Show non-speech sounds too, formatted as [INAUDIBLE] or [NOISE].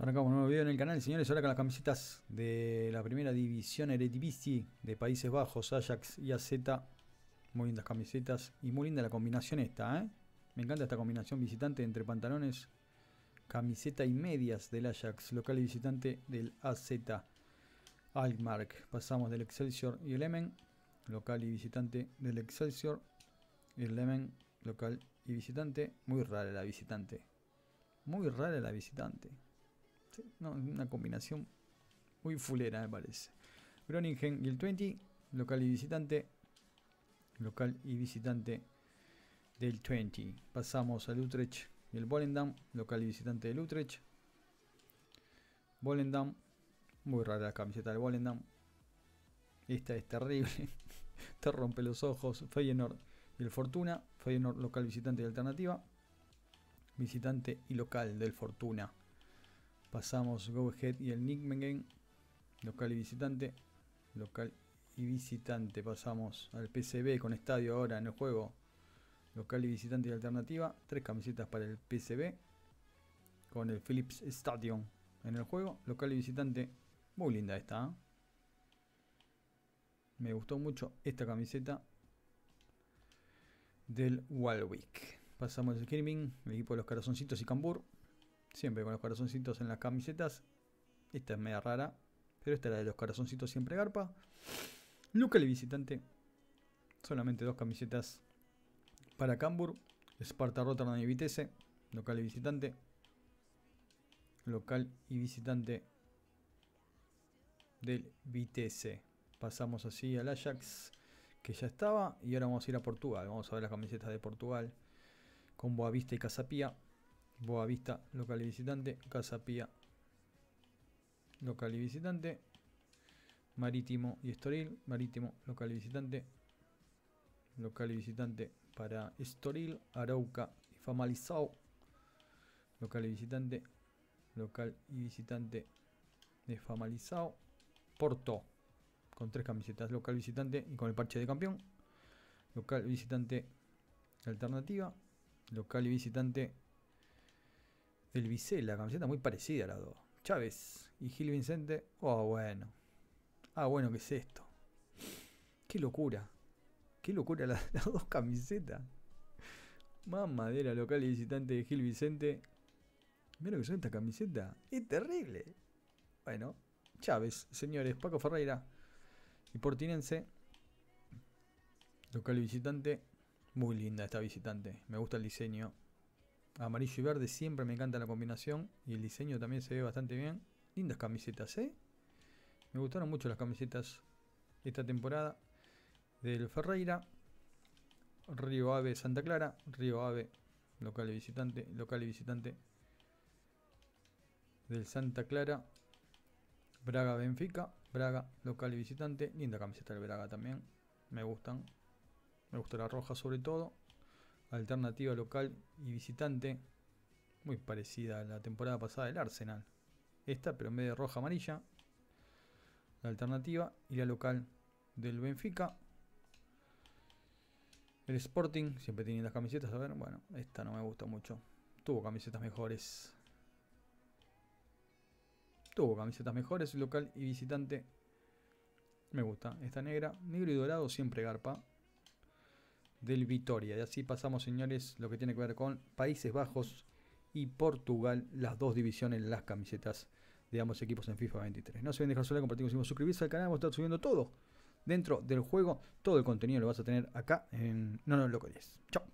Arrancamos un nuevo video en el canal, señores. Ahora con las camisetas de la primera división Eredivisie de Países Bajos, Ajax y AZ. Muy lindas camisetas y muy linda la combinación esta, ¿eh? Me encanta esta combinación visitante entre pantalones, camiseta y medias del Ajax, local y visitante del AZ. Altmark, pasamos del Excelsior y el Emen, local y visitante del Excelsior. Y el Emen, local y visitante. Muy rara la visitante. Muy rara la visitante una combinación muy fulera, me parece. Groningen y el 20, local y visitante. Local y visitante del 20. Pasamos al Utrecht y el Volendam, local y visitante del Utrecht. Volendam, muy rara la camiseta del Volendam. Esta es terrible, [LAUGHS] te rompe los ojos. Feyenoord y el Fortuna, Feyenoord local visitante y alternativa. Visitante y local del Fortuna. Pasamos Go Ahead y el Nick Mengen. Local y visitante. Local y visitante. Pasamos al PCB con estadio ahora en el juego. Local y visitante y alternativa. Tres camisetas para el PCB. Con el Philips Stadium en el juego. Local y visitante. Muy linda esta. ¿eh? Me gustó mucho esta camiseta del Walwick. Pasamos al Screaming, el equipo de los corazoncitos y Cambur. Siempre con los corazoncitos en las camisetas. Esta es media rara. Pero esta la de los corazoncitos siempre garpa. Local y visitante. Solamente dos camisetas para Cambur. Sparta Rotterdam y Vitesse. Local y visitante. Local y visitante del Vitesse. Pasamos así al Ajax que ya estaba. Y ahora vamos a ir a Portugal. Vamos a ver las camisetas de Portugal. Con Boavista y Casapía. Boavista, local y visitante. Casapía, local y visitante. Marítimo y Estoril. Marítimo, local y visitante. Local y visitante para Estoril, Arauca y Famalizao. Local y visitante. Local y visitante de Famalizao. Porto, con tres camisetas. Local visitante y con el parche de campeón. Local visitante alternativa. Local y visitante el del la camiseta muy parecida a las dos. Chávez y Gil Vicente. Oh, bueno. Ah, bueno, ¿qué es esto? Qué locura. Qué locura [LAUGHS] las, dos camisetas. Mamadera local y visitante de Gil Vicente. Mira lo que son esta camiseta. Es terrible. Bueno, Chávez, señores. Paco Ferreira y Portinense. Local y visitante. Muy linda esta visitante. Me gusta el diseño. Amarillo y verde, siempre me encanta la combinación. Y el diseño también se ve bastante bien. Lindas camisetas, ¿eh? Me gustaron mucho las camisetas esta temporada del Ferreira. Río Ave Santa Clara, Río Ave local y visitante, local y visitante del Santa Clara, Braga Benfica, Braga local y visitante, linda camiseta del Braga también, me gustan, me gusta la roja sobre todo, alternativa local y visitante, muy parecida a la temporada pasada del Arsenal. Esta, pero en vez de roja amarilla, la alternativa y la local del Benfica. El Sporting, siempre tiene las camisetas, a ver, bueno, esta no me gusta mucho. Tuvo camisetas mejores. Tuvo camisetas mejores, local y visitante. Me gusta. Esta negra, negro y dorado siempre garpa del Vitoria. Y así pasamos, señores, lo que tiene que ver con Países Bajos y Portugal, las dos divisiones, las camisetas de ambos equipos en FIFA 23. No se olviden dejar su like, compartir, suscribirse al canal, vamos a estar subiendo todo dentro del juego. Todo el contenido lo vas a tener acá en No No Loco 10. Chao.